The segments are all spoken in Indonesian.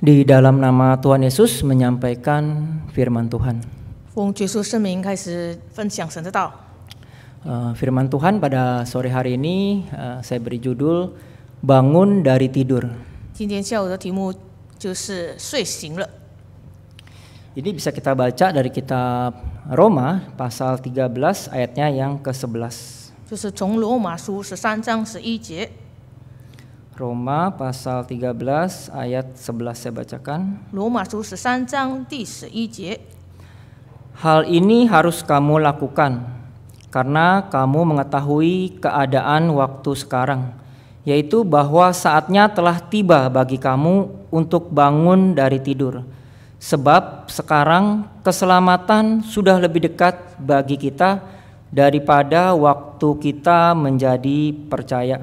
di dalam nama Tuhan Yesus menyampaikan firman Tuhan. Uh, firman Tuhan pada sore hari ini uh, saya beri judul Bangun dari Tidur. Ini bisa kita baca dari kitab Roma pasal 13 ayatnya yang ke-11. 就是从罗马书十三章十一节。Roma pasal 13 ayat 11 saya bacakan. Roma Hal ini harus kamu lakukan karena kamu mengetahui keadaan waktu sekarang, yaitu bahwa saatnya telah tiba bagi kamu untuk bangun dari tidur. Sebab sekarang keselamatan sudah lebih dekat bagi kita daripada waktu kita menjadi percaya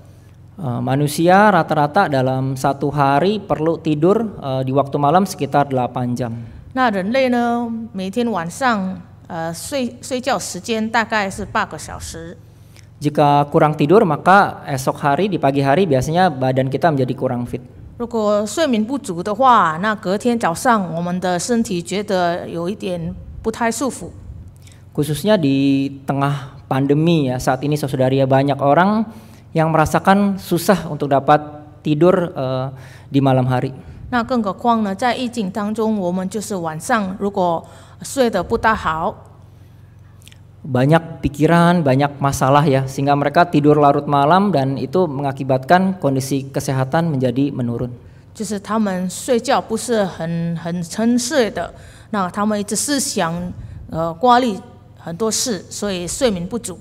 Eh, manusia rata-rata dalam satu hari perlu tidur uh, di waktu malam sekitar 8 jam. Nah, Jika kurang tidur maka esok hari di pagi hari biasanya badan kita menjadi kurang fit. 如果睡眠不足的话，那隔天早上我们的身体觉得有一点不太舒服。Khususnya di tengah pandemi ya saat ini saudari ya banyak orang yang merasakan susah untuk dapat tidur uh, di malam hari. Nah, Banyak pikiran, banyak masalah ya, sehingga mereka tidur larut malam dan itu mengakibatkan kondisi kesehatan menjadi menurun. 就是他们睡觉不是很很沉睡的，那他们一直思想呃挂虑很多事，所以睡眠不足。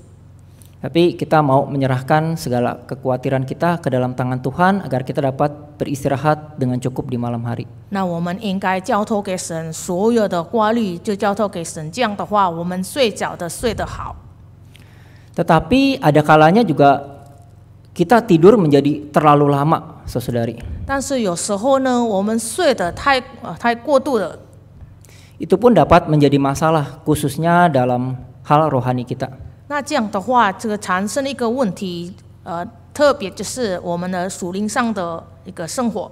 tapi kita mau menyerahkan segala kekhawatiran kita ke dalam tangan Tuhan agar kita dapat beristirahat dengan cukup di malam hari. Tetapi ada kalanya juga kita tidur menjadi terlalu lama, saudari. Itu pun dapat menjadi masalah, khususnya dalam hal rohani kita. 那这样的话，这个产生一个问题，呃，特别就是我们的属灵上的一个生活。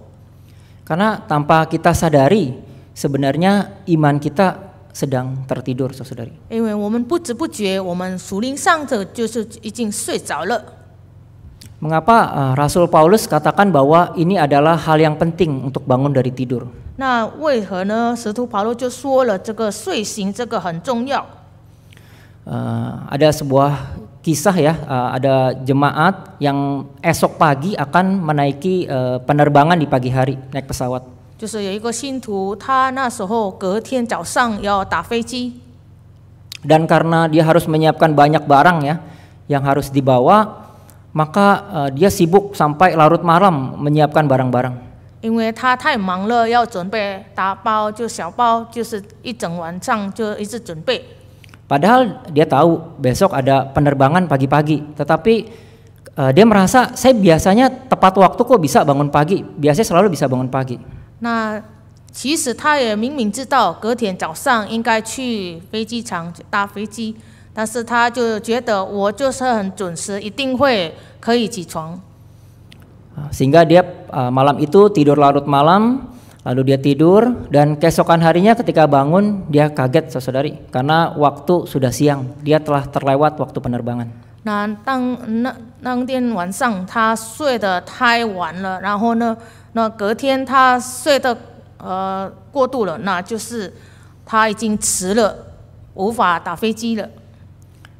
Karena tanpa kita sadari, sebenarnya iman kita sedang tertidur, saudari. 因为我们不知不觉，我们属灵上的就是已经睡着了。Mengapa uh, Rasul Paulus katakan bahwa ini adalah hal yang penting untuk bangun dari tidur? Nah, Rasul Paulus bahwa adalah hal yang penting untuk bangun dari 那为何呢？使徒保罗就说了，这个睡醒这个很重要。Eh, ada sebuah kisah ya, uh, ada jemaat yang esok pagi akan menaiki uh, penerbangan di pagi hari naik pesawat. 就是有一个信徒，他那时候隔天早上要打飞机。Dan karena dia harus menyiapkan banyak barang ya yang harus dibawa, maka uh, dia sibuk sampai larut malam menyiapkan barang-barang. 因为他太忙了，要准备打包就小包，就是一整晚上就一直准备。Padahal dia tahu besok ada penerbangan pagi-pagi, tetapi uh, dia merasa saya biasanya tepat waktu kok bisa bangun pagi, biasanya selalu bisa bangun pagi. Nah, 其实他也明明知道隔天早上应该去飞机场搭飞机，但是他就觉得我就是很准时，一定会可以起床。Sehingga dia uh, malam itu tidur larut malam Lalu dia tidur dan keesokan harinya ketika bangun dia kaget saudari karena waktu sudah siang. Dia telah terlewat waktu penerbangan. Nah,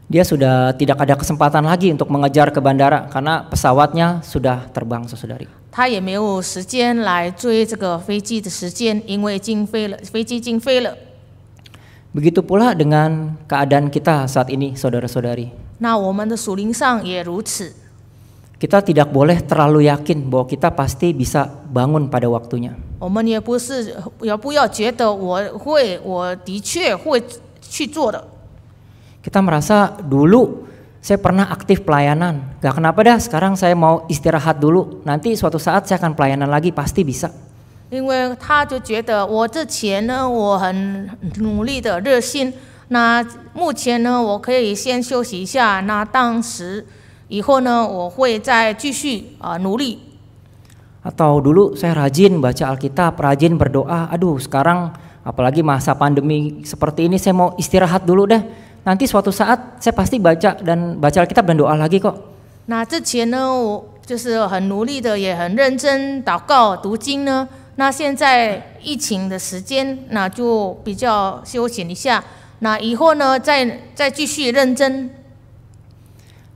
Dia sudah tidak ada kesempatan lagi untuk mengejar ke bandara karena pesawatnya sudah terbang, saudari. 他也没有时间来追这个飞机的时间，因为经飞了，飞机经飞了。Begitu pula dengan keadaan kita saat ini, saudara-saudari. Nah, kita tidak boleh terlalu yakin bahwa kita pasti bisa bangun pada waktunya. Kita merasa dulu saya pernah aktif pelayanan. Gak kenapa dah, sekarang saya mau istirahat dulu. Nanti suatu saat saya akan pelayanan lagi, pasti bisa. atau dulu saya rajin baca Alkitab, rajin berdoa. Aduh, sekarang apalagi masa pandemi seperti ini, saya mau istirahat dulu deh nanti suatu saat saya pasti baca dan baca Alkitab dan doa lagi kok. Nah, 之前呢，我就是很努力的，也很认真祷告读经呢。那现在疫情的时间，那就比较休闲一下。那以后呢，再再继续认真。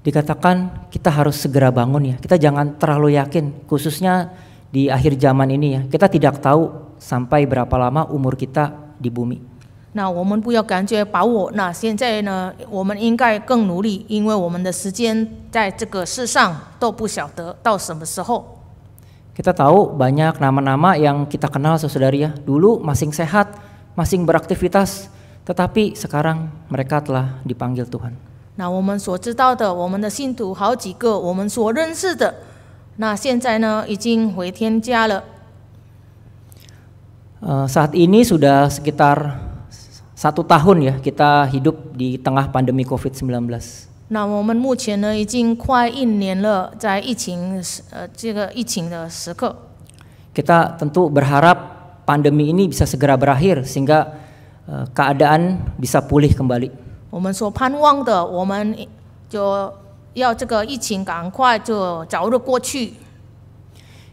Dikatakan kita harus segera bangun ya. Kita jangan terlalu yakin, khususnya di akhir zaman ini ya. Kita tidak tahu sampai berapa lama umur kita di bumi. 那我们不要感觉把握。那现在呢，我们应该更努力，因为我们的时间在这个世上都不晓得到什么时候。Kita tahu banyak nama-nama yang kita kenal saudari ya. Dulu masing sehat, masing beraktivitas, tetapi sekarang mereka telah dipanggil Tuhan. Nah, yang tahu tahu 那我们所知道的，我们的信徒好几个，我们所认识的，那现在呢，已经回天家了。Uh, saat ini sudah sekitar satu tahun ya kita hidup di tengah pandemi COVID-19. Nah, kita tentu berharap pandemi ini bisa segera berakhir sehingga eh, keadaan bisa pulih kembali. 我们所盼望的，我们就要这个疫情赶快就早日过去。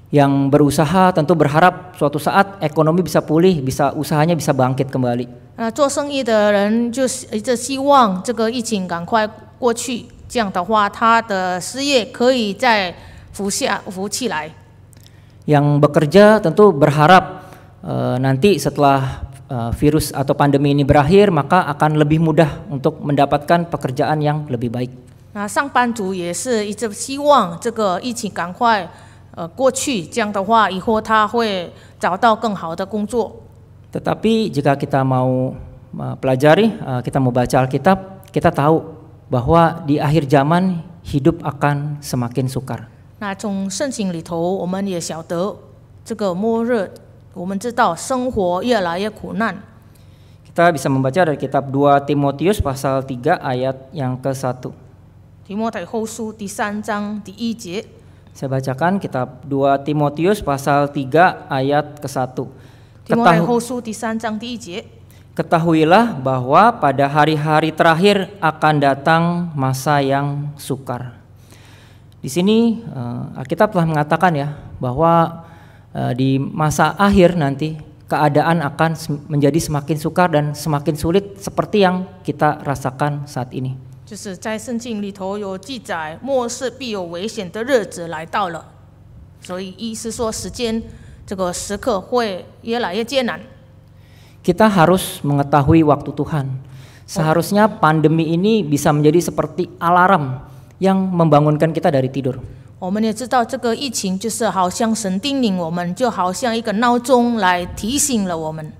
yang berusaha tentu berharap suatu saat ekonomi bisa pulih, bisa usahanya bisa bangkit kembali. Nah, bekerja tentu berharap uh, nanti setelah uh, virus atau pandemi ini berakhir maka akan lebih mudah untuk mendapatkan pekerjaan yang lebih baik. Nah, tetapi jika kita mau uh, pelajari, uh, kita mau baca Alkitab, kita tahu bahwa di akhir zaman hidup akan semakin sukar. Nah, Kita bisa membaca dari kitab 2 Timotius pasal 3 ayat yang ke-1. 1. Saya bacakan kitab 2 Timotius pasal 3 ayat ke-1. Ketahuilah bahwa pada hari-hari terakhir akan datang masa yang sukar. Di sini uh, Alkitab telah mengatakan ya bahwa eh, di masa akhir nanti keadaan akan menjadi semakin sukar dan semakin sulit seperti yang kita rasakan saat ini. 就是在圣经里头有记载，末世必有危险的日子来到了，所以意思说时间这个时刻会越来越艰难。kita harus mengetahui waktu Tuhan. Seharusnya pandemi ini bisa menjadi seperti alarm yang membangunkan kita dari tidur. 我们也知道这个疫情就是好像神叮咛我们，就好像一个闹钟来提醒了我们。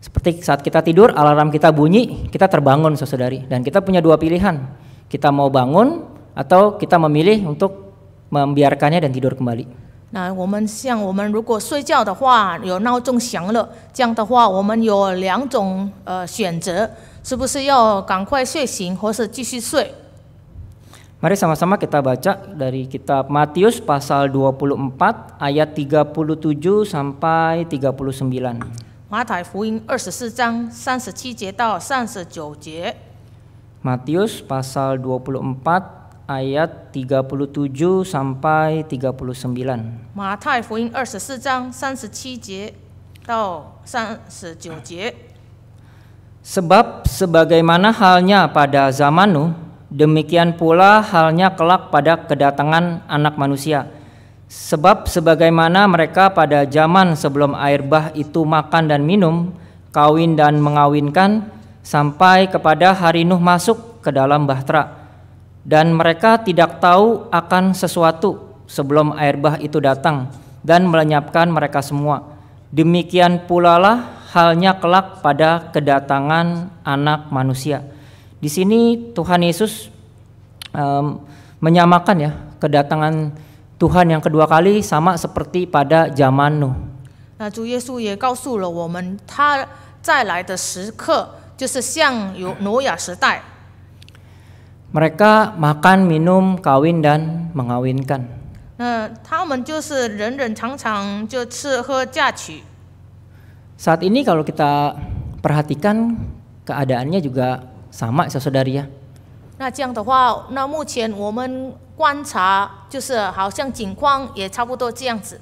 Seperti saat kita tidur, alarm kita bunyi, kita terbangun saudari. Dan kita punya dua pilihan, kita mau bangun atau kita memilih untuk membiarkannya dan tidur kembali. Nah, kita Mari sama sama-sama kita baca dari kitab Matius pasal 24 ayat 37 sampai 39. 马太福音二十四章三十七节到三十九节。Matius pasal 24 ayat 37 sampai 39. 马太福音二十四章三十七节到三十九节。Sebab sebagaimana halnya pada zaman Nuh, demikian pula halnya kelak pada kedatangan anak manusia. Sebab sebagaimana mereka pada zaman sebelum air bah itu makan dan minum, kawin dan mengawinkan, sampai kepada hari Nuh masuk ke dalam bahtera. Dan mereka tidak tahu akan sesuatu sebelum air bah itu datang dan melenyapkan mereka semua. Demikian pula lah halnya kelak pada kedatangan anak manusia. Di sini Tuhan Yesus um, menyamakan ya kedatangan Tuhan yang kedua kali sama seperti pada zaman Nuh. 那主耶稣也告诉了我们，他再来的时刻就是像有挪亚时代。Mereka makan, minum, kawin dan mengawinkan. Saat ini kalau kita perhatikan keadaannya juga sama saudari ya. 那这样的话，那目前我们观察就是好像情况也差不多这样子。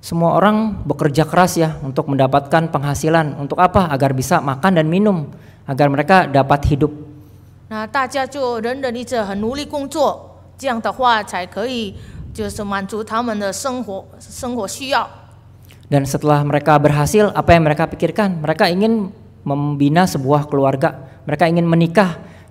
Semua orang bekerja keras ya untuk mendapatkan penghasilan. Untuk apa? Agar bisa makan dan minum, agar mereka dapat hidup. Nah, 大家就人人一直很努力工作，这样的话才可以就是满足他们的生活生活需要。Dan setelah mereka berhasil, apa yang mereka pikirkan? Mereka ingin membina sebuah keluarga. Mereka ingin menikah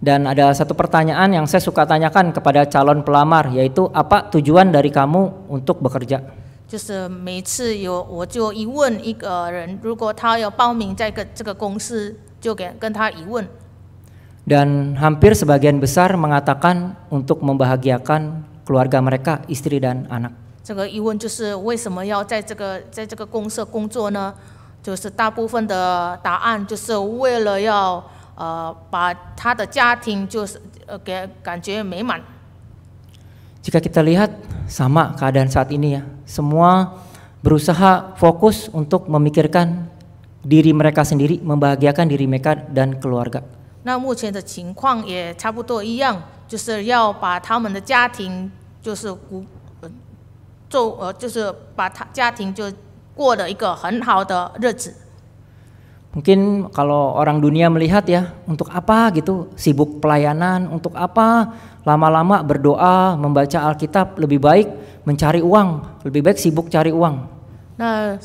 Dan ada satu pertanyaan yang saya suka tanyakan kepada calon pelamar, yaitu apa tujuan dari kamu untuk bekerja? Uh, dan hampir sebagian besar mengatakan untuk membahagiakan keluarga mereka, istri dan anak. 这个疑问就是为什么要在这个在这个公社工作呢？就是大部分的答案就是为了要。呃，把他的家庭就是呃给感觉美满。Jika kita lihat sama keadaan saat ini ya, semua berusaha fokus untuk memikirkan diri mereka sendiri, membahagiakan diri mereka dan keluarga. 那目前的情况也差不多一样，就是要把他们的家庭就是顾，做呃就是把他家庭就过了一个很好的日子。Mungkin kalau orang dunia melihat ya, untuk apa gitu sibuk pelayanan, untuk apa lama-lama berdoa, membaca Alkitab lebih baik mencari uang, lebih baik sibuk cari uang. Nah,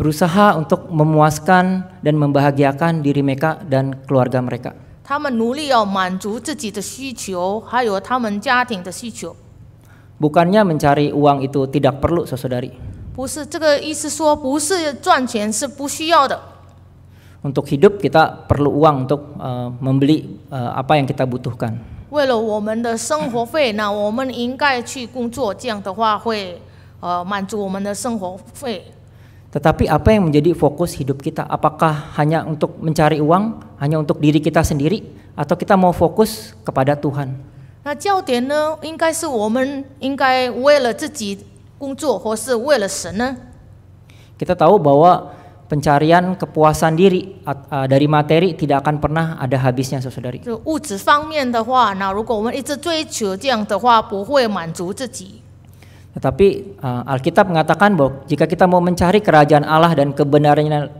Berusaha untuk memuaskan dan membahagiakan diri mereka dan keluarga mereka. 他们努力要满足自己的需求，还有他们家庭的需求。Bukannya mencari uang itu tidak perlu, saudari. 不是这个意思说，不是赚钱是不需要的。Untuk hidup kita perlu uang untuk uh, membeli uh, apa yang kita butuhkan. 为了我们的生活费，那我们应该去工作，这样的话会呃满足我们的生活费。Tetapi apa yang menjadi fokus hidup kita? Apakah hanya untuk mencari uang? hanya untuk diri kita sendiri atau kita mau fokus kepada Tuhan. Nah, 焦点呢，应该是我们应该为了自己工作，或是为了神呢？Kita tahu bahwa pencarian kepuasan diri uh, dari materi tidak akan pernah ada habisnya, saudari. 就物质方面的话，那如果我们一直追求这样的话，不会满足自己。Tetapi uh, Alkitab mengatakan bahwa jika kita mau mencari kerajaan Allah dan kebenarannya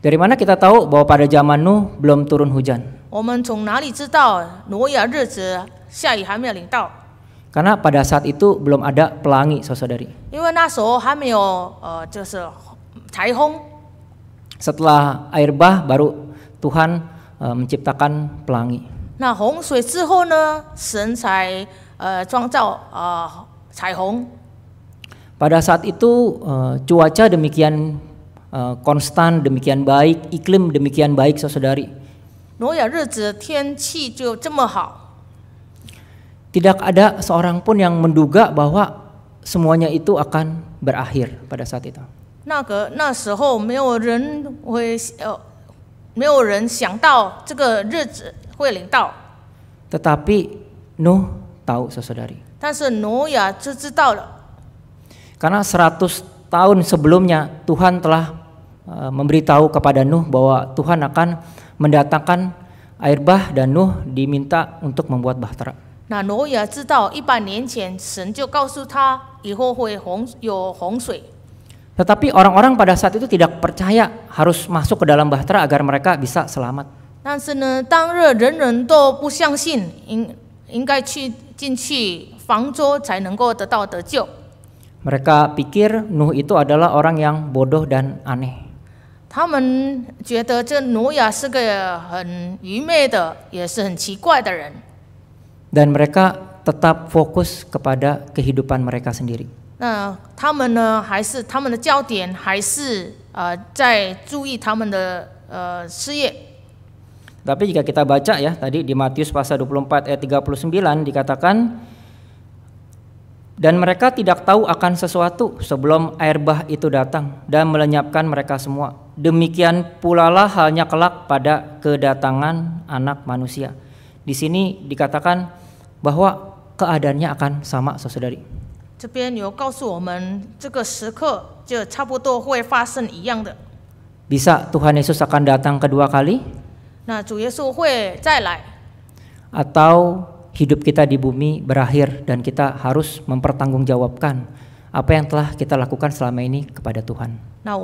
Dari mana kita tahu bahwa pada zaman Nuh belum turun hujan? Ya Karena pada saat itu belum ada pelangi, saudari. Eh, Setelah air bah baru Tuhan uh, menciptakan pelangi. Nah, Pada saat itu uh, cuaca demikian Eh, konstan demikian baik, iklim demikian baik saudari. Tidak ada seorang pun yang menduga bahwa semuanya itu akan berakhir pada saat itu. Eh, Tetapi Nuh tahu saudari. Karena 100 tahun sebelumnya Tuhan telah Eh, memberitahu kepada Nuh bahwa Tuhan akan mendatangkan air bah dan Nuh diminta untuk membuat bahtera. Nah, Nuh ya tahu, Tetapi orang-orang pada saat itu tidak percaya harus masuk ke dalam bahtera agar mereka bisa selamat. Mereka pikir Nuh itu adalah orang yang bodoh dan aneh. 他们觉得这挪亚是个很愚昧的，也是很奇怪的人。Dan mereka tetap fokus kepada kehidupan mereka sendiri. 那他们呢，还是他们的焦点还是呃在注意他们的呃事业。Tapi jika kita baca ya tadi di Matius pasal 24 ayat 39 dikatakan dan mereka tidak tahu akan sesuatu sebelum air bah itu datang dan melenyapkan mereka semua. Demikian pula lah halnya kelak pada kedatangan anak manusia. Di sini dikatakan bahwa keadaannya akan sama, saudari. 这边有告诉我们，这个时刻就差不多会发生一样的。Bisa Tuhan Yesus akan datang kedua kali? Atau hidup kita di bumi berakhir dan kita harus mempertanggungjawabkan apa yang telah kita lakukan selama ini kepada Tuhan. Nah,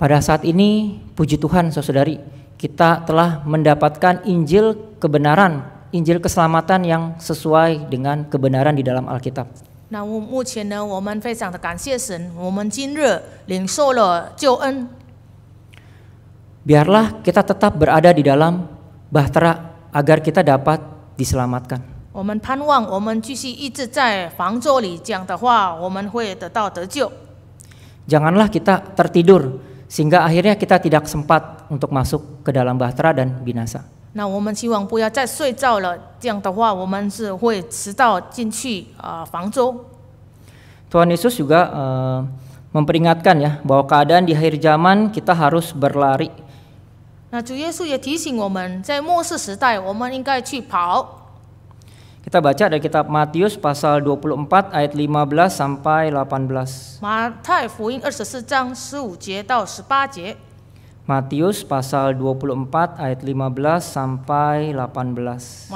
Pada saat ini, puji Tuhan, saudari, kita telah mendapatkan Injil kebenaran, Injil keselamatan yang sesuai dengan kebenaran di dalam Alkitab. 那目目前呢，我们非常的感谢神，我们今日领受了救恩。Biarlah kita tetap berada di dalam bahtera agar kita dapat diselamatkan. 我们盼望我们继续一直在房座里讲的话，我们会得到得救。Janganlah kita tertidur sehingga akhirnya kita tidak sempat untuk masuk ke dalam bahtera dan binasa. 那我们希望不要再睡觉了，这样的话我们是会迟到进去啊、呃、方舟。Tuhan Yesus juga uh, memperingatkan ya bahwa keadaan di akhir zaman kita harus berlari. Nah, Yesus ya 提醒我们，在末世时代，我们应该去跑。Kita baca dari kitab Matius pasal 24 ayat 15 sampai 18. 马太福音24章15节到18 Matius pasal 24 ayat 15 sampai 18. 24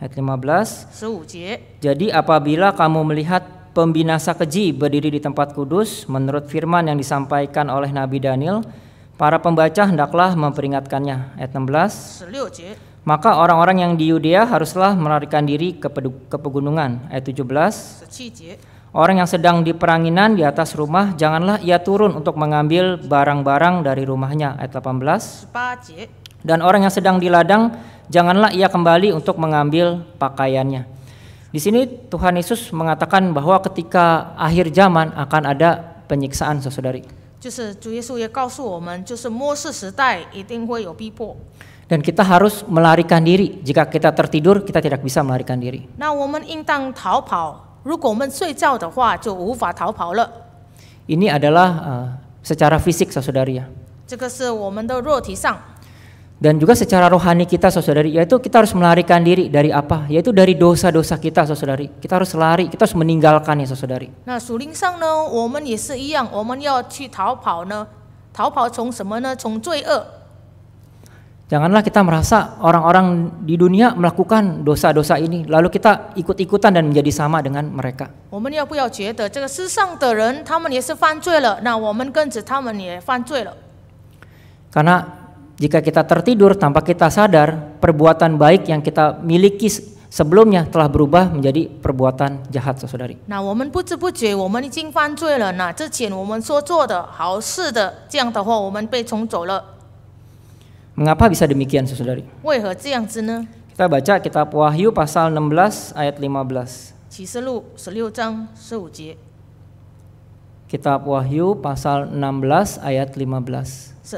Ayat 15. 15. Jadi apabila kamu melihat pembinasa keji berdiri di tempat kudus menurut firman yang disampaikan oleh Nabi Daniel, para pembaca hendaklah memperingatkannya. Ayat 16. Maka orang orang-orang yang di Yudea haruslah melarikan diri ke pedu- ke pegunungan. Ayat 17. 十七节，Orang yang sedang di peranginan di atas rumah, janganlah ia turun untuk mengambil barang-barang dari rumahnya. Ayat 18. Dan orang yang sedang di ladang, janganlah ia kembali untuk mengambil pakaiannya. Di sini Tuhan Yesus mengatakan bahwa ketika akhir zaman akan ada penyiksaan, saudari. Dan kita harus melarikan diri. Jika kita tertidur, kita tidak bisa melarikan diri. Nah, ini adalah uh, secara fisik, saudari ya. Dan juga secara rohani kita, saudari, yaitu kita harus melarikan diri dari apa? Yaitu dari dosa-dosa kita, saudari. Kita harus lari, kita harus ya, saudari. Nah, 属灵上呢，我们也是一样，我们要去逃跑呢。逃跑从什么呢？从罪恶。Janganlah kita merasa orang-orang di dunia melakukan dosa-dosa ini, lalu kita ikut-ikutan dan menjadi sama dengan mereka. Karena jika kita tertidur tanpa kita sadar, perbuatan baik yang kita miliki sebelumnya telah berubah menjadi perbuatan jahat, saudari. Nah, Mengapa bisa demikian, saudari? Kita baca kitab Wahyu pasal 16 ayat 15. Kitab Wahyu pasal 16 ayat 15.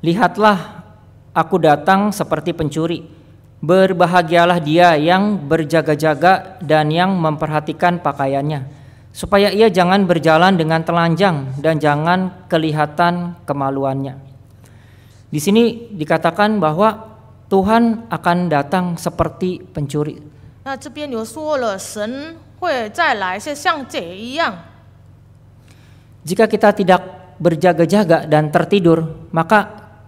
Lihatlah aku datang seperti pencuri. Berbahagialah dia yang berjaga-jaga dan yang memperhatikan pakaiannya supaya ia jangan berjalan dengan telanjang dan jangan kelihatan kemaluannya. Di sini dikatakan bahwa Tuhan akan datang seperti pencuri. Nah, kita tidak berjaga-jaga dan tertidur, maka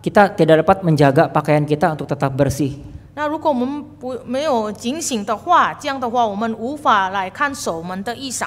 kita tidak dapat menjaga pakaian kita untuk tetap bersih. 那如果我们不没有警醒的话，这样的话我们无法来看守我们的衣裳。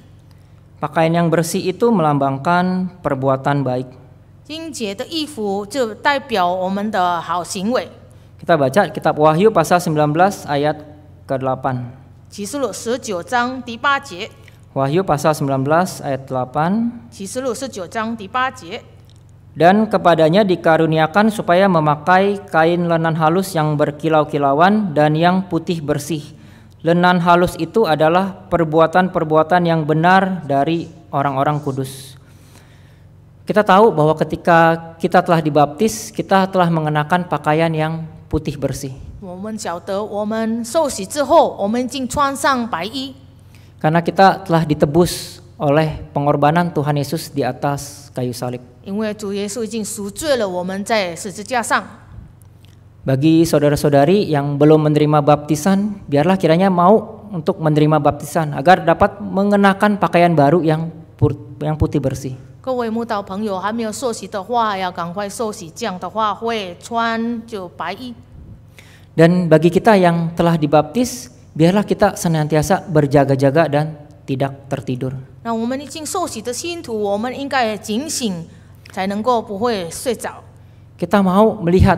Pakaian yang bersih itu melambangkan perbuatan baik. Kita baca kitab Wahyu pasal 19 ayat ke-8. Wahyu pasal 19 ayat 8. Dan kepadanya dikaruniakan supaya memakai kain lenan halus yang berkilau-kilauan dan yang putih bersih Lenan halus itu adalah perbuatan-perbuatan yang benar dari orang-orang kudus. Kita tahu bahwa ketika kita telah dibaptis, kita telah mengenakan pakaian yang putih bersih. Karena kita telah ditebus oleh pengorbanan Tuhan Yesus di atas kayu salib. 因为主耶稣已经赎罪了我们在十字架上。bagi saudara-saudari yang belum menerima baptisan, biarlah kiranya mau untuk menerima baptisan agar dapat mengenakan pakaian baru yang yang putih bersih. 各位慕道朋友还没有受洗的话，要赶快受洗，这样的话会穿就白衣。Dan bagi kita yang telah dibaptis, biarlah kita senantiasa berjaga-jaga dan tidak tertidur. kita mau melihat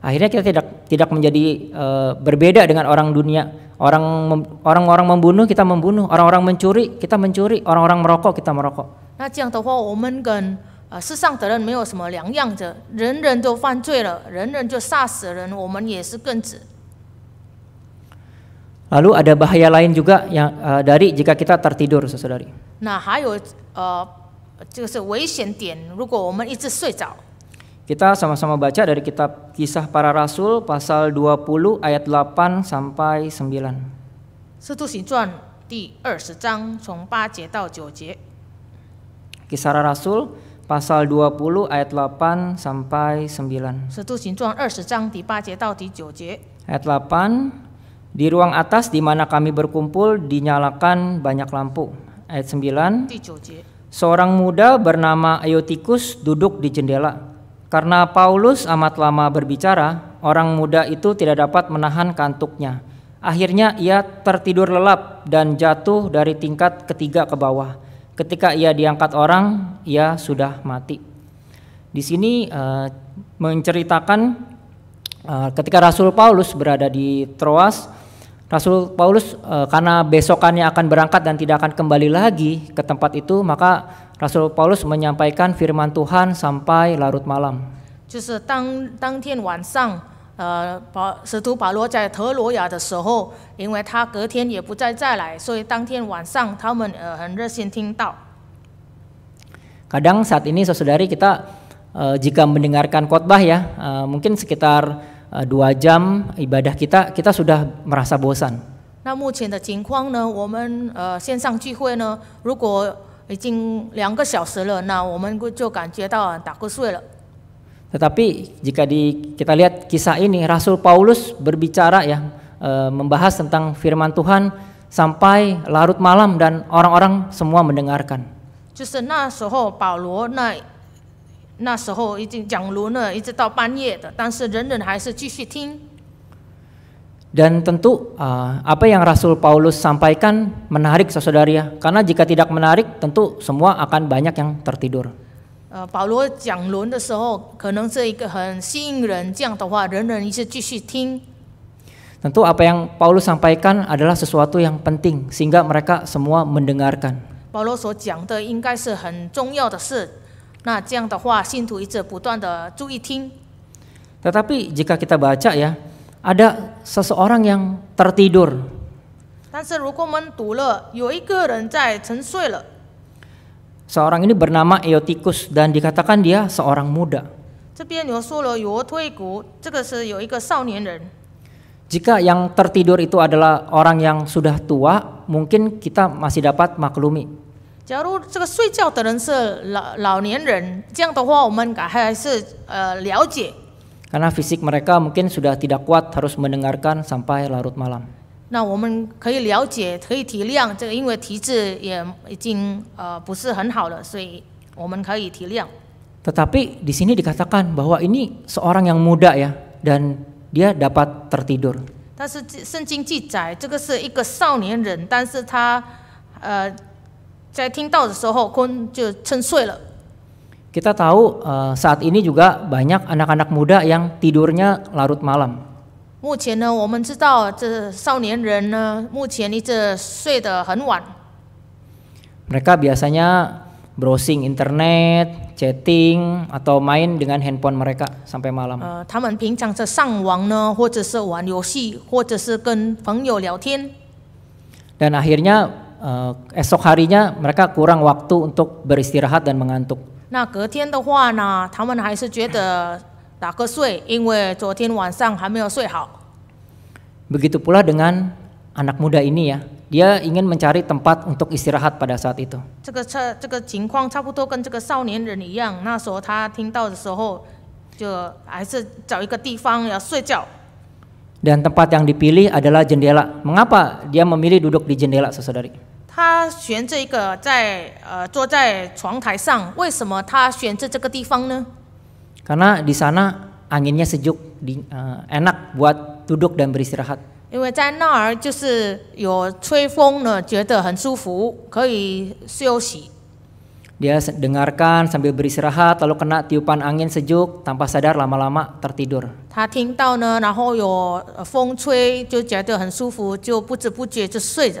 akhirnya kita tidak tidak menjadi uh, berbeda dengan orang dunia orang mem, orang-orang membunuh kita membunuh orang-orang mencuri kita mencuri orang-orang merokok kita merokok Nah, jadi kita 那这样的话我们跟啊、呃、世上的人没有什么两样的人人都犯罪了人人就杀死人我们也是更子 Lalu ada bahaya lain juga yang uh, dari jika kita tertidur, saudari. Nah, 还有呃，就是危险点。如果我们一直睡着。kita sama-sama baca dari kitab Kisah Para Rasul pasal 20 ayat 8 sampai 9. di 20章8节到9 Satu Kisah Para Rasul pasal 20 ayat 8 sampai 9. Satu Tuhan 二十章第八节到第九节。Ayat 8 di ruang atas di mana kami berkumpul dinyalakan banyak lampu. Ayat 9. Seorang muda bernama Ayotikus duduk di jendela karena Paulus amat lama berbicara, orang muda itu tidak dapat menahan kantuknya. Akhirnya ia tertidur lelap dan jatuh dari tingkat ketiga ke bawah. Ketika ia diangkat orang, ia sudah mati. Di sini uh, menceritakan uh, ketika Rasul Paulus berada di Troas, Rasul Paulus eh, karena besokannya akan berangkat dan tidak akan kembali lagi ke tempat itu, maka Rasul Paulus menyampaikan firman Tuhan sampai larut malam. Kadang saat ini saudari kita uh, jika mendengarkan khotbah ya, uh, mungkin sekitar uh, dua jam ibadah kita, kita sudah merasa bosan. 那目前的情况呢？我们呃线上聚会呢，如果已经两个小时了，那我们就感觉到打瞌睡了。Tetapi jika di, kita lihat kisah ini, Rasul Paulus berbicara ya e, membahas tentang firman Tuhan sampai larut malam dan orang-orang semua mendengarkan. 就是那时候保罗那那时候已经讲论了，一直到半夜的，但是人人还是继续听。dan tentu ah, apa yang Rasul Paulus sampaikan menarik saudari ya, karena jika tidak menarik tentu semua akan banyak yang tertidur. Uh, Tentu apa yang Paulus sampaikan adalah sesuatu yang penting sehingga mereka semua mendengarkan. Tetapi jika kita baca ya, ada seseorang yang tertidur. Seorang ini bernama Eotikus dan dikatakan dia seorang muda. Jika yang tertidur itu adalah orang yang sudah tua, mungkin kita masih dapat maklumi. Jika karena fisik mereka mungkin sudah tidak kuat harus mendengarkan sampai larut malam. Tetapi di sini dikatakan bahwa ini seorang yang muda ya dan dia dapat tertidur. 但是圣经记载，这个是一个少年人，但是他呃在听到的时候，坤就沉睡了。kita tahu uh, saat ini juga banyak anak-anak muda yang tidurnya larut malam. Mereka biasanya browsing internet, chatting atau main dengan handphone mereka sampai malam. 呃，他们平常是上网呢，或者是玩游戏，或者是跟朋友聊天。Dan eh, akhirnya uh, esok harinya mereka kurang waktu untuk beristirahat dan mengantuk. 那隔天的话呢，他们还是觉得打瞌睡，因为昨天晚上还没有睡好。Begitu pula dengan anak muda ini ya. Dia ingin mencari tempat untuk istirahat pada saat itu. 这个这这个情况差不多跟这个少年人一样，那时候他听到的时候，就还是找一个地方要睡觉。Dan tempat yang dipilih adalah jendela. Mengapa dia memilih duduk di jendela, saudari? Karena di sana anginnya sejuk, di, uh, enak buat duduk dan beristirahat. 因为在那儿就是有吹风呢，觉得很舒服，可以休息。Dia dengarkan sambil beristirahat, lalu kena tiupan angin sejuk, tanpa sadar lama-lama tertidur. 他听到呢，然后有风吹，就觉得很舒服，就不知不觉就睡着。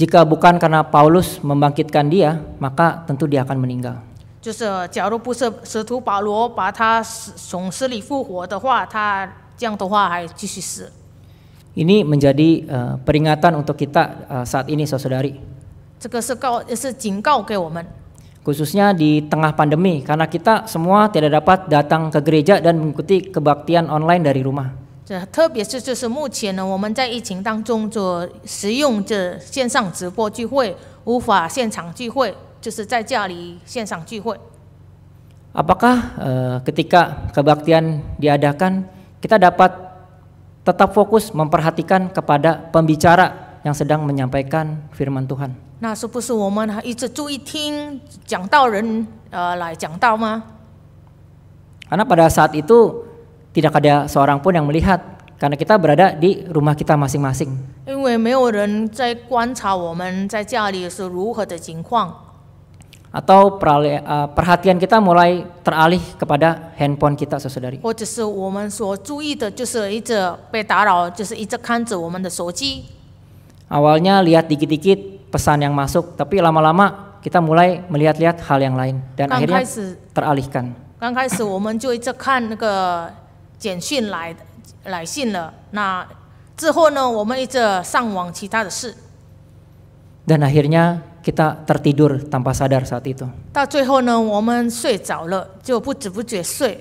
Jika bukan karena Paulus membangkitkan dia, maka tentu dia akan meninggal. 就是假如不是使徒保罗把他从死里复活的话，他这样的话还继续死。Ini uh, menjadi uh, peringatan untuk kita uh, saat ini, saudari. 这个是告是警告给我们。Khususnya di tengah pandemi, karena kita semua tidak dapat datang ke gereja dan mengikuti kebaktian online dari rumah. 特别是就是目前呢，我们在疫情当中做使用这线上直播聚会，无法现场聚会，就是在家里线上聚会。Apakah e ketika kebaktian diadakan kita dapat tetap fokus memperhatikan kepada pembicara yang sedang menyampaikan firman Tuhan？那是不是我们一直注意听讲道人呃来讲道吗？Karena pada saat itu tidak ada seorang pun yang melihat karena kita berada di rumah kita masing-masing. Atau eh, perhatian kita mulai teralih kepada handphone kita, saudari. Awalnya lihat dikit-dikit pesan yang masuk, tapi lama-lama kita mulai melihat-lihat hal yang lain dan akhirnya kan teralihkan. Kan 简讯来来信了。那之后呢，我们一直上网其他的事。Dan akhirnya kita tertidur tanpa sadar saat itu. 到最后呢，我们睡着了，就不知不觉睡。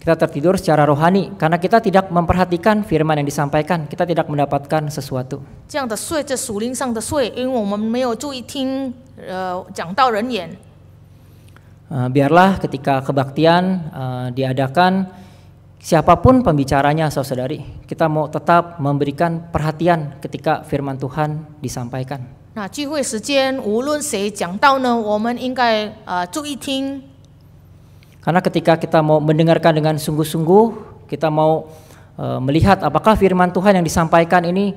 Kita tertidur secara rohani karena kita tidak memperhatikan firman yang disampaikan. Kita tidak mendapatkan sesuatu. biarlah ketika kebaktian uh, diadakan siapapun pembicaranya saudari, kita mau tetap memberikan perhatian ketika firman Tuhan disampaikan. Nah, 聚会时间无论谁讲到呢，我们应该呃注意听。Karena ketika kita mau mendengarkan dengan sungguh-sungguh, kita mau uh, melihat apakah firman Tuhan yang disampaikan ini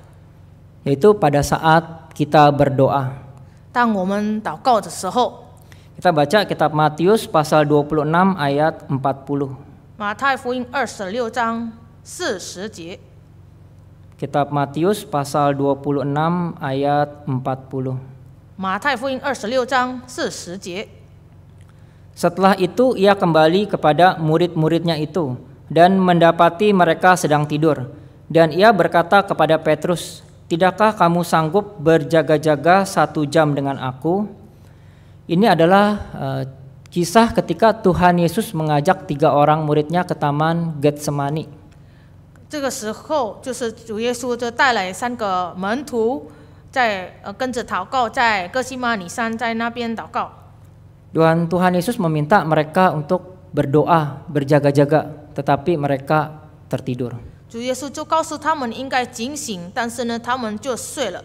yaitu pada saat kita berdoa. kita baca kitab Matius pasal 26 ayat 40. Kitab Matius pasal 26 ayat 40. Setelah itu ia kembali kepada murid-muridnya itu dan mendapati mereka sedang tidur dan ia berkata kepada Petrus, Tidakkah kamu sanggup berjaga-jaga satu jam dengan aku? Ini adalah uh, kisah ketika Tuhan Yesus mengajak tiga orang muridnya ke taman Getsemani. Tuhan, Tuhan Yesus meminta mereka untuk berdoa berjaga-jaga, tetapi mereka tertidur. 主耶稣就告诉他们应该警醒，但是呢，他们就睡了。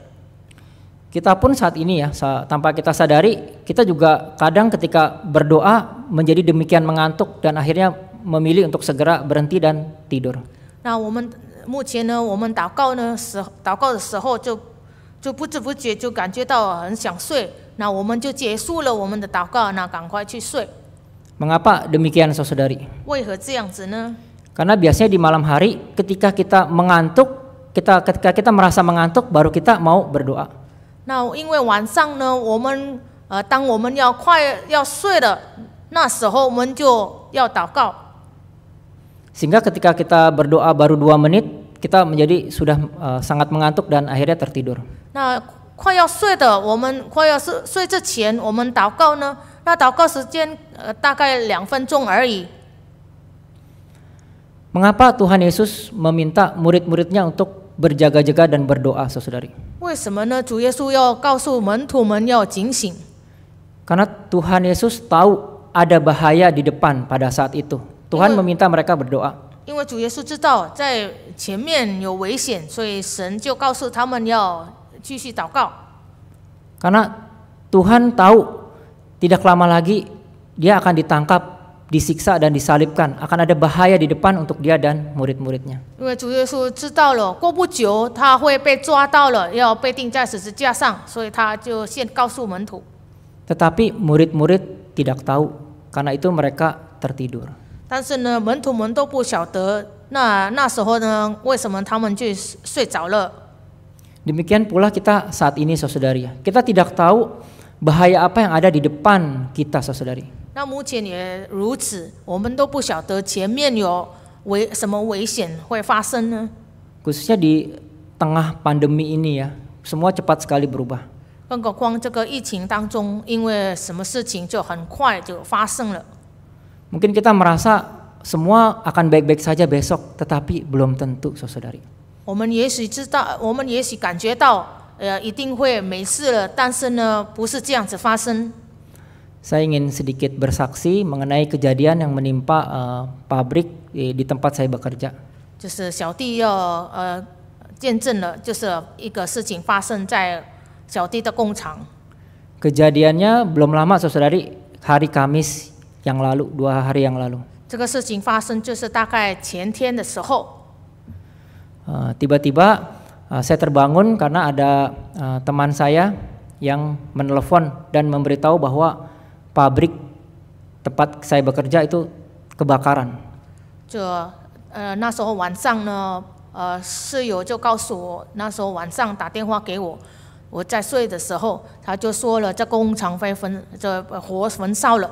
Kita pun saat ini ya, tanpa kita sadari, kita juga kadang ketika berdoa menjadi demikian mengantuk dan akhirnya memilih untuk segera berhenti dan tidur. Nah, 我们目前呢，我们祷告呢时祷告的时候就就不知不觉就感觉到很想睡，那我们就结束了我们的祷告，那赶快去睡。Mengapa demikian saudari? 为何这样子呢？karena biasanya di malam hari ketika kita mengantuk, kita ketika kita merasa mengantuk baru kita mau berdoa. Nah, ketika kita berdoa baru dua menit, kita menjadi sudah uh, sangat mengantuk dan akhirnya tertidur. Nah, Mengapa Tuhan Yesus meminta murid-muridnya untuk berjaga-jaga dan berdoa, saudari? Karena Tuhan Yesus tahu ada bahaya di depan pada saat itu. Tuhan iya. meminta mereka berdoa. Karena Tuhan tahu tidak lama lagi dia akan ditangkap disiksa dan disalibkan, akan ada bahaya di depan untuk dia dan murid-muridnya. Tetapi murid-murid tidak tahu, karena itu mereka tertidur. Demikian pula kita saat ini, saudari. Kita tidak tahu bahaya apa yang ada di depan kita, saudari. 那目前也如此，我们都不晓得前面有危什么危险会发生呢。Khususnya di tengah pandemi ini ya, semua cepat sekali berubah. 更何况这个疫情当中，因为什么事情就很快就发生了。Mungkin kita merasa semua akan baik-baik saja besok, tetapi belum tentu, saudari. 我们也许知道，我们也许感觉到，呃，一定会没事了，但是呢，不是这样子发生。saya ingin sedikit bersaksi mengenai kejadian yang menimpa uh, pabrik di, di tempat saya bekerja. Eh, eh, Kejadiannya belum lama, saudari, hari Kamis yang lalu, dua hari yang lalu. tiba tiba-tiba uh, saya terbangun karena ada uh, teman saya yang menelpon dan memberitahu bahwa pabrik tempat saya bekerja itu kebakaran. 这呃那时候晚上呢，呃室友就告诉我，那时候晚上打电话给我，我在睡的时候，他就说了这工厂被焚，这火焚烧了。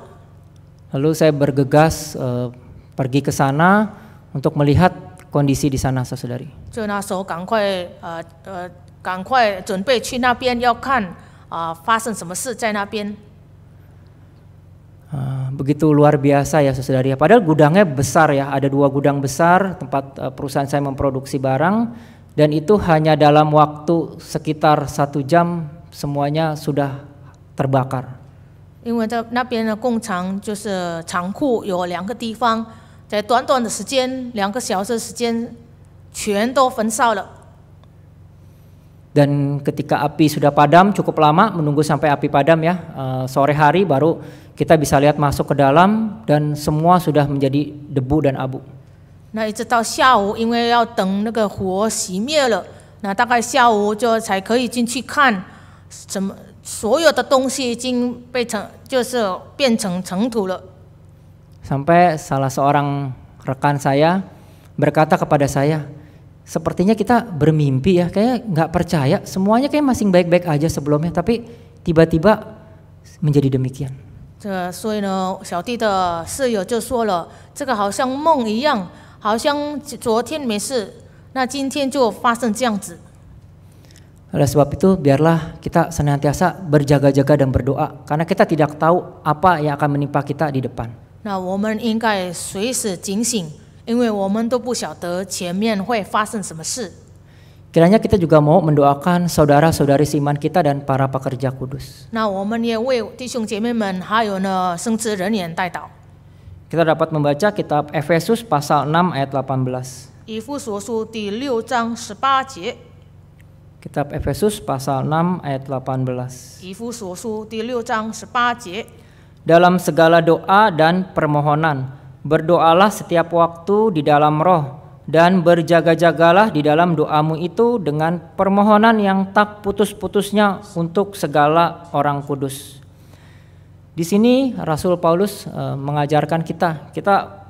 Lalu eh, eh, eh, saya bergegas uh, pergi ke sana untuk melihat kondisi di sana, saudari. 就那时候赶快呃呃赶快准备去那边要看啊、呃、发生什么事在那边。Ah, begitu luar biasa ya saudari. Padahal gudangnya besar ya, ada dua gudang besar tempat uh, perusahaan saya memproduksi barang dan itu hanya dalam waktu sekitar satu jam semuanya sudah terbakar. 因为在那边的工厂就是仓库有两个地方，在短短的时间两个小时时间全都焚烧了。Dan ketika api sudah padam cukup lama menunggu sampai api padam ya ah, sore hari baru kita bisa lihat masuk ke dalam dan semua sudah menjadi debu dan abu. Nah, itu Sampai salah seorang rekan saya berkata kepada saya, sepertinya kita bermimpi ya, kayak nggak percaya, semuanya kayak masih baik-baik aja sebelumnya, tapi tiba-tiba menjadi demikian. 这所以呢，小弟的室友就说了，这个好像梦一样，好像昨天没事，那今天就发生这样子。为我们都，，，，，，，，，，，，，，，，，，，，，，，，，，，，，，，，，，，，，，，，，，，，，，，，，，，，，，，，，，，，，，，，，，，，，，，，，，，，，，，，，，，，，，，，，，，，，，，，，，，，，，，，，，，，，，，，，，，，，，，，，，，，，，，，，，，，，，，，，，，，，，，，，，，，，，，，，，，，，，，，，，，，，，，，，，，，，，，，，，，，，，，，，，，，，，，，，，，，，，，，，，，，，，，，，，，，，，，，，，，，Kiranya kita juga mau mendoakan saudara-saudari seiman kita dan para pekerja kudus. Kita dapat membaca kitab Efesus pasal 6 ayat 18. Kitab Efesus pasal 6 ayat 18. Dalam segala doa dan permohonan, berdoalah setiap waktu di dalam roh dan berjaga-jagalah di dalam doamu itu dengan permohonan yang tak putus-putusnya untuk segala orang kudus. Di sini Rasul Paulus e, mengajarkan kita, kita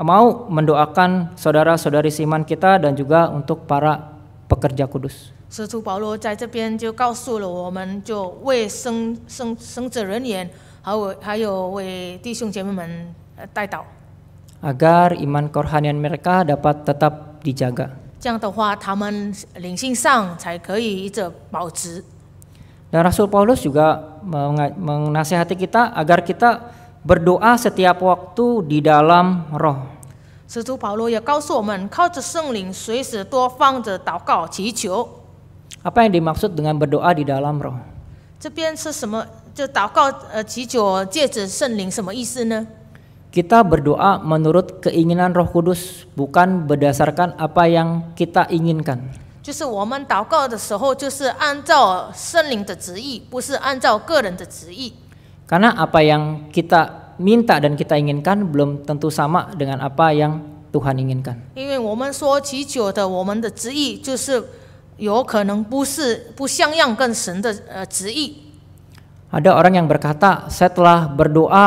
mau mendoakan saudara-saudari siman kita dan juga untuk para pekerja kudus. 使徒保罗在这边就告诉了我们，就为生生生者人员，还有还有为弟兄姐妹们代祷。agar iman kerohanian mereka dapat tetap dijaga. Dan Rasul Paulus juga menasihati kita agar kita berdoa setiap waktu di dalam roh. Apa yang dimaksud dengan berdoa di dalam roh? Kita berdoa menurut keinginan Roh Kudus, bukan berdasarkan apa yang kita inginkan. Karena apa yang kita minta dan kita inginkan belum tentu sama dengan apa yang Tuhan inginkan. Ada orang yang berkata, saya telah berdoa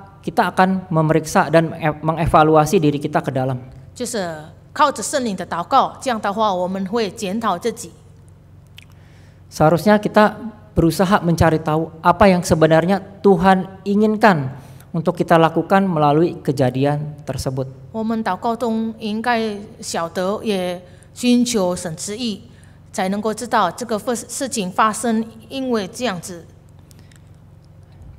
kita akan memeriksa dan e, mengevaluasi diri kita ke dalam. Uh, Seharusnya kita berusaha mencari tahu apa yang sebenarnya Tuhan inginkan untuk kita lakukan melalui kejadian tersebut. Kita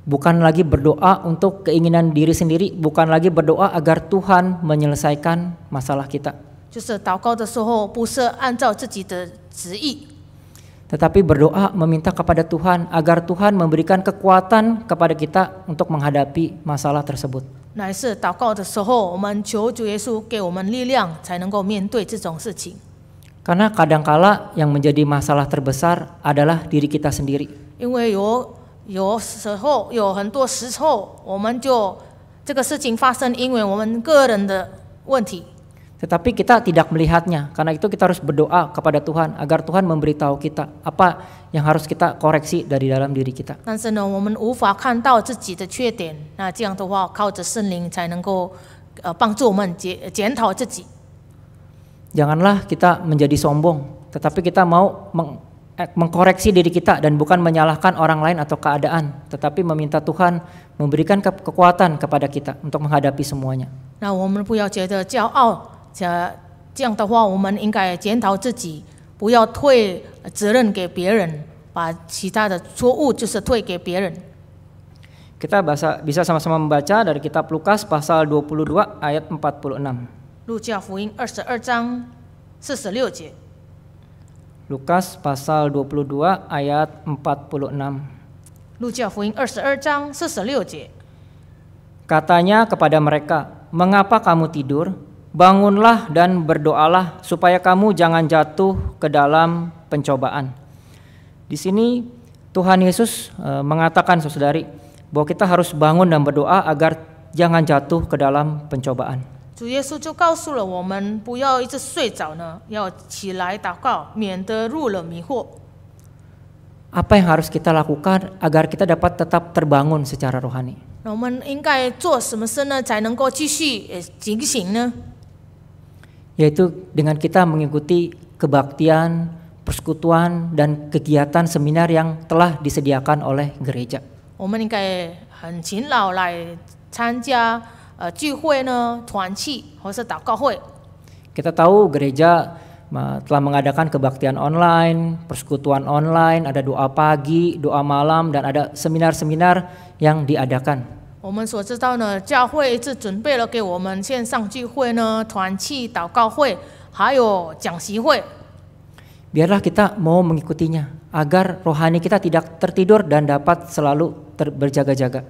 bukan lagi berdoa untuk keinginan diri sendiri, bukan lagi berdoa agar Tuhan menyelesaikan masalah kita. Tetapi berdoa meminta kepada Tuhan agar Tuhan memberikan kekuatan kepada kita untuk menghadapi masalah tersebut. Karena kadangkala yang menjadi masalah terbesar adalah diri kita sendiri. 有时候有很多时候，我们就这个事情发生，因为我们个人的问题。Tetapi kita tidak melihatnya, karena itu kita harus berdoa kepada Tuhan agar Tuhan memberitahu kita apa yang harus kita koreksi dari dalam diri kita. 但是呢，我们无法看到自己的缺点，那这样的话，靠着圣灵才能够呃帮助我们检检讨自己。Janganlah kita menjadi sombong, tetapi kita mau meng Eh, mengkoreksi diri kita dan bukan menyalahkan orang lain atau keadaan, tetapi meminta Tuhan memberikan ke kekuatan kepada kita untuk menghadapi semuanya. Nah, kita tidak bisa sama-sama membaca dari kitab Lukas pasal 22 ayat 46. 路加福音二十二章四十六节。Lukas pasal 22 ayat 46. Er, Katanya kepada mereka, "Mengapa kamu tidur? Bangunlah dan berdoalah supaya kamu jangan jatuh ke dalam pencobaan." Di sini Tuhan Yesus e, mengatakan Saudari bahwa kita harus bangun dan berdoa agar jangan jatuh ke dalam pencobaan. 主耶稣就告诉了我们，不要一直睡着呢，要起来祷告，免得入了迷惑。Apa yang harus kita lakukan agar kita dapat tetap terbangun secara rohani? 那我们应该做什么事呢，才能够继续警醒呢？Yaitu dengan kita mengikuti kebaktian, persekutuan, dan kegiatan seminar yang telah disediakan oleh gereja. 我们应该很勤劳来参加。呃聚会呢、团契或是祷告会。Kita tahu gereja telah mengadakan kebaktian online, persekutuan online, ada doa pagi, doa malam, dan ada seminar-seminar yang diadakan. 我们所知道呢，教会一直准备了给我们线上聚会呢、团契祷告会，还有讲习会。Biarlah kita mau mengikutinya agar rohani kita tidak tertidur dan dapat selalu ter berjaga-jaga.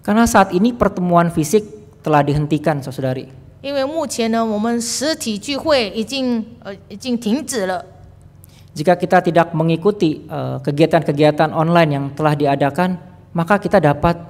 Karena saat ini pertemuan fisik telah dihentikan, saudari. Jika kita tidak mengikuti uh, eh, kegiatan -kegiatan online yang telah diadakan, maka kita dapat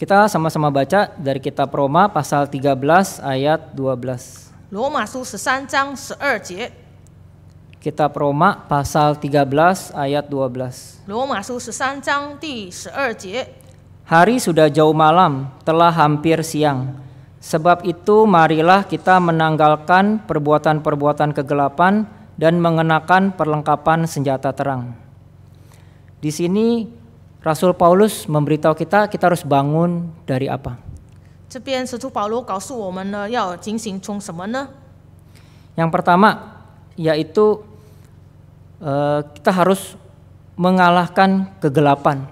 Kita sama-sama baca dari kitab Roma pasal 13 ayat 12. Roma Kitab Roma pasal 13 ayat 12. Roma Hari sudah jauh malam, telah hampir siang. Sebab itu marilah kita menanggalkan perbuatan-perbuatan kegelapan dan mengenakan perlengkapan senjata terang. Di sini Rasul Paulus memberitahu kita kita harus bangun dari apa? Yang pertama yaitu uh, kita harus mengalahkan kegelapan.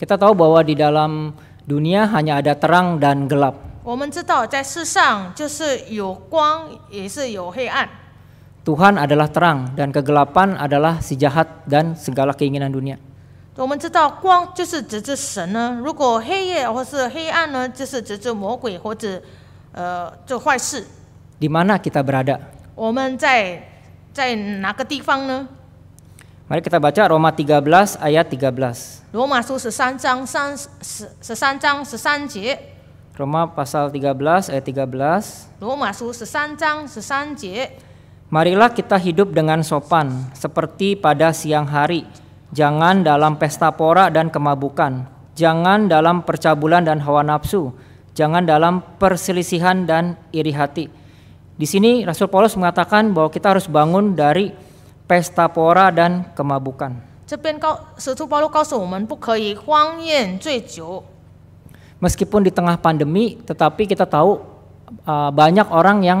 Kita tahu bahwa di dalam dunia hanya ada terang dan gelap. 我们知道在世上就是有光也是有黑暗。Tuhan adalah terang dan kegelapan adalah si jahat dan segala keinginan dunia. 我们知道光就是指着神呢，如果黑夜或是黑暗呢，就是指着魔鬼或者呃做坏事。Di mana kita berada? 我们在在哪个地方呢？Mari kita baca Roma 13 ayat 13. Roma 13 13章13 pasal 13 ayat 13. Roma 13 13 Marilah kita hidup dengan sopan, seperti pada siang hari. Jangan dalam pesta pora dan kemabukan, jangan dalam percabulan dan hawa nafsu, jangan dalam perselisihan dan iri hati. Di sini Rasul Paulus mengatakan bahwa kita harus bangun dari pesta pora dan kemabukan. Meskipun di tengah pandemi, tetapi kita tahu uh, banyak orang yang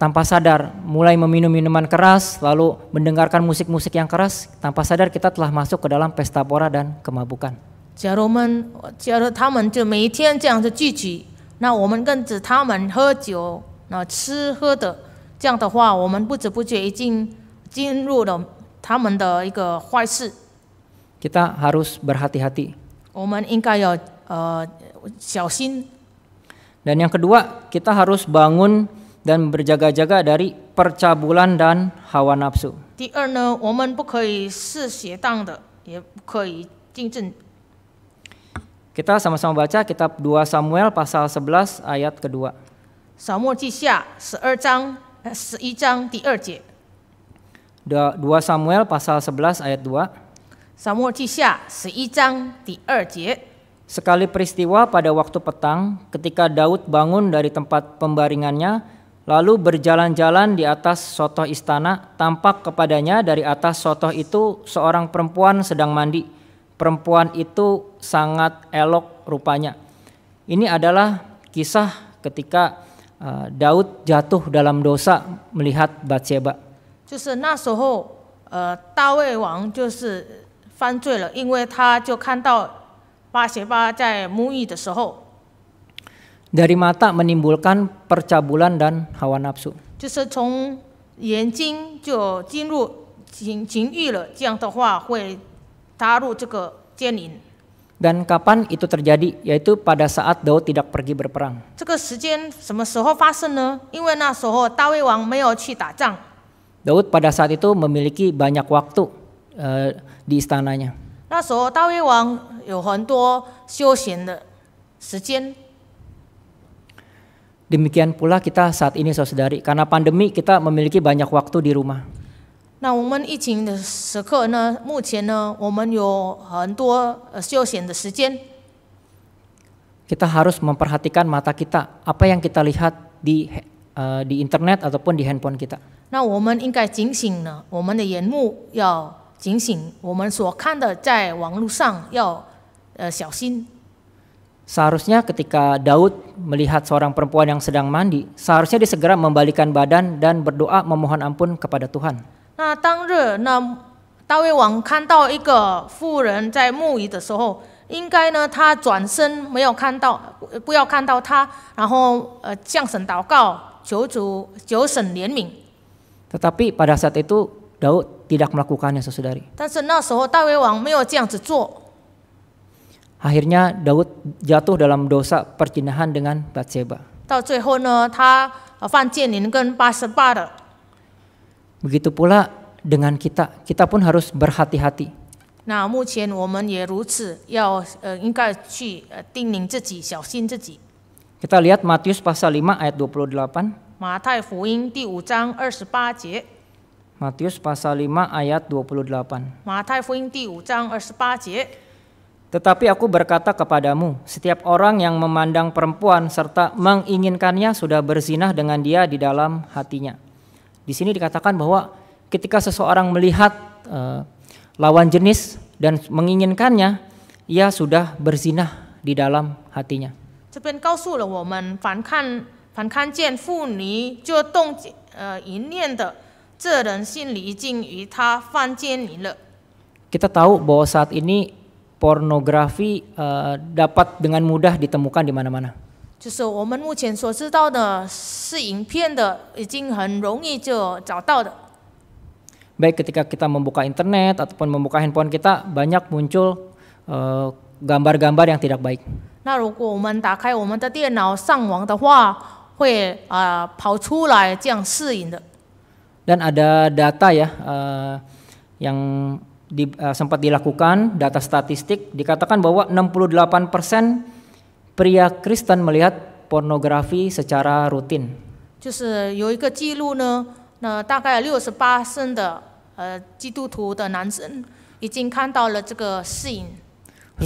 tanpa sadar mulai meminum minuman keras, lalu mendengarkan musik-musik yang keras, tanpa sadar kita telah masuk ke dalam pesta pora dan kemabukan. Kita harus berhati-hati. Dan yang kedua, kita harus bangun dan berjaga-jaga dari percabulan dan hawa nafsu. Kita sama sama-sama baca kitab 2 Samuel pasal 11 ayat kedua. 2 Samuel pasal 11 ayat 2. Sekali peristiwa pada waktu petang, ketika Daud bangun dari tempat pembaringannya, Lalu berjalan-jalan di atas sotoh istana, tampak kepadanya dari atas sotoh itu seorang perempuan sedang mandi. Perempuan itu sangat elok rupanya. Ini adalah kisah ketika eh, Daud jatuh dalam dosa melihat Batsheba. 就是那时候，呃，大卫王就是犯罪了，因为他就看到巴邪巴在沐浴的时候。dari mata menimbulkan percabulan dan hawa nafsu. Dan kapan itu terjadi? Yaitu pada saat Daud tidak pergi berperang. Daud pada saat itu memiliki banyak waktu uh, di istananya. 那时候大卫王有很多休闲的时间。Demikian pula kita saat ini saudari, karena pandemi kita memiliki banyak waktu di rumah. Kita harus memperhatikan mata kita, apa yang kita lihat di uh, di internet ataupun di handphone kita. 那我们应该警醒呢，我们的眼目要警醒，我们所看的在网络上要呃小心。Seharusnya ketika Daud melihat seorang perempuan yang sedang mandi, seharusnya dia segera membalikan badan dan berdoa memohon ampun kepada Tuhan. Nah, tetapi pada saat itu Daud tidak melakukannya, saudari. 但是那时候大卫王没有这样子做。Akhirnya Daud jatuh dalam dosa perjinahan dengan Batseba. Begitu pula dengan kita, kita pun harus berhati-hati. Kita lihat Matius pasal 5 ayat 28. Matius pasal 5 ayat 28. Matius pasal 5 ayat 28. Tetapi aku berkata kepadamu, setiap orang yang memandang perempuan serta menginginkannya sudah berzinah dengan dia di dalam hatinya. Di sini dikatakan bahwa ketika seseorang melihat e, lawan jenis dan menginginkannya, ia sudah berzinah di dalam hatinya. Kita tahu bahwa saat ini pornografi uh, dapat dengan mudah ditemukan di mana-mana. 就是我们目前所知道的是影片的，已经很容易就找到的。Baik ketika kita membuka internet ataupun membuka handphone kita banyak muncul eh, gambar-gambar uh, gambar -gambar yang tidak baik. 那如果我们打开我们的电脑上网的话，会啊、呃、跑出来这样摄影的。Dan ada data ya eh, yang di, uh, sempat dilakukan data statistik dikatakan bahwa 68% pria Kristen melihat pornografi secara rutin.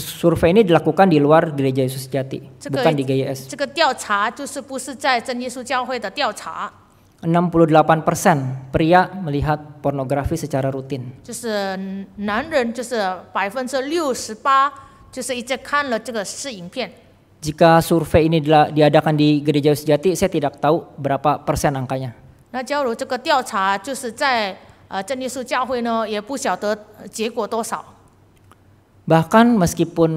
Survei ini dilakukan di luar gereja Yesus Jati, bukan di GYS. 这个调查就是不是在真耶稣教会的调查。68% pria melihat pornografi secara rutin. Jika survei ini diadakan di Gereja Sejati, saya tidak tahu berapa persen angkanya. Bahkan meskipun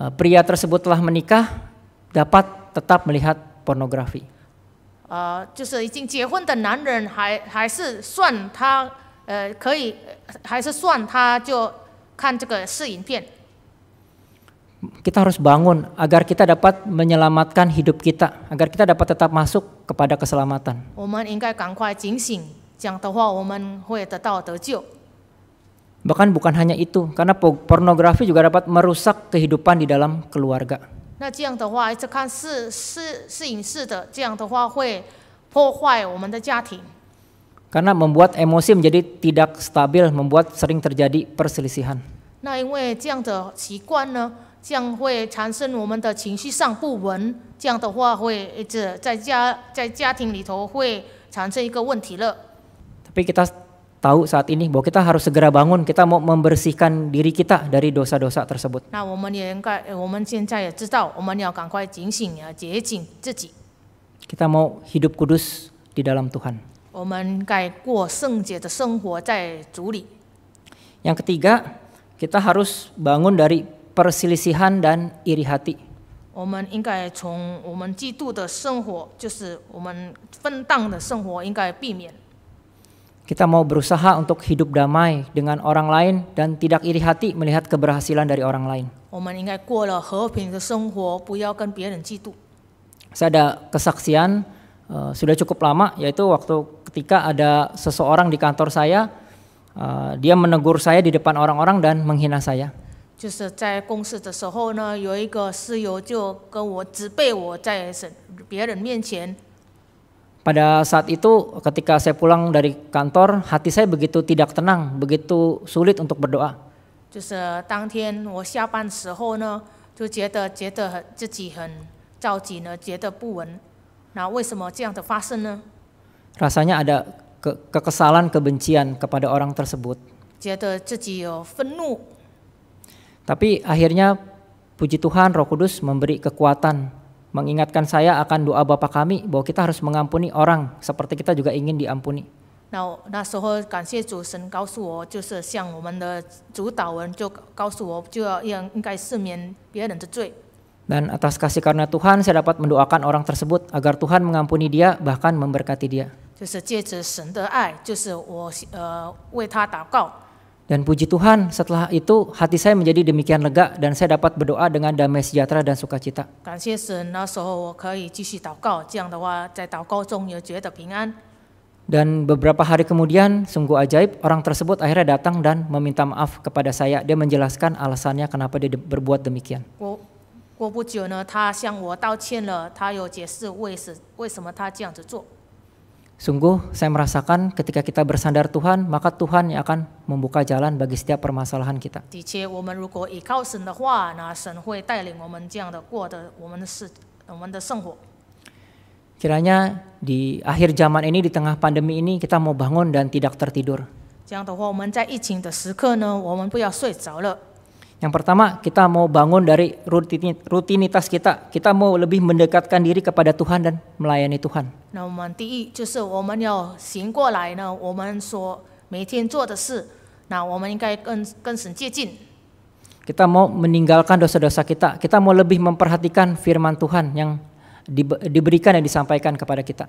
uh, pria tersebut telah menikah, dapat tetap melihat pornografi. 呃，就是已经结婚的男人还还是算他呃可以，还是算他就看这个视影片。Kita harus bangun agar kita dapat menyelamatkan hidup kita, agar kita dapat tetap masuk kepada keselamatan. Bahkan bukan hanya itu, karena pornografi juga dapat merusak kehidupan di dalam keluarga. Karena membuat emosi menjadi tidak stabil, membuat sering terjadi perselisihan. 那因为这样的习惯呢，这样会产生我们的情绪上不稳，这样的话会一直在家在家庭里头会产生一个问题了。Tapi kita tahu saat ini bahwa kita harus segera bangun, kita mau membersihkan diri kita dari dosa-dosa tersebut. Kita mau hidup kudus di dalam Tuhan. Yang ketiga, kita harus bangun dari perselisihan dan iri hati. Kita harus 我们应该从我们基督的生活，就是我们分档的生活，应该避免。kita mau berusaha untuk hidup damai dengan orang lain dan tidak iri hati melihat keberhasilan dari orang lain. Saya ada kesaksian uh, sudah cukup lama yaitu waktu ketika ada seseorang di kantor saya uh, dia menegur saya di depan orang-orang dan menghina saya. 就是在公司的时候呢，有一个室友就跟我责备我在别人面前 pada saat itu ketika saya pulang dari kantor hati saya begitu tidak tenang, begitu sulit untuk berdoa. 就是当天我下班时候呢，就觉得觉得自己很着急呢，觉得不稳。那为什么这样的发生呢？rasanya ada ke kekesalan, kebencian kepada orang tersebut. tapi akhirnya puji Tuhan Roh Kudus memberi kekuatan mengingatkan saya akan doa Bapa kami bahwa kita harus mengampuni orang seperti kita juga ingin diampuni. Dan atas kasih karunia Tuhan, saya dapat mendoakan orang tersebut agar Tuhan mengampuni dia bahkan memberkati dia. Dan puji Tuhan setelah itu hati saya menjadi demikian lega dan saya dapat berdoa dengan damai sejahtera dan sukacita. Dan beberapa hari kemudian sungguh ajaib orang tersebut akhirnya datang dan meminta maaf kepada saya. Dia menjelaskan alasannya kenapa dia berbuat demikian. 过不久呢，他向我道歉了，他有解释为什为什么他这样子做。Sungguh saya merasakan ketika kita bersandar Tuhan, maka Tuhan yang akan membuka jalan bagi setiap permasalahan kita. Kiranya di akhir zaman ini, di tengah pandemi ini, kita mau bangun dan tidak tertidur. 这样的话，我们在疫情的时刻呢，我们不要睡着了。yang pertama, kita mau bangun dari rutinitas kita. Kita mau lebih mendekatkan diri kepada Tuhan dan melayani Tuhan. Kita mau meninggalkan dosa-dosa kita. Kita mau lebih memperhatikan firman Tuhan yang diberikan dan disampaikan kepada kita.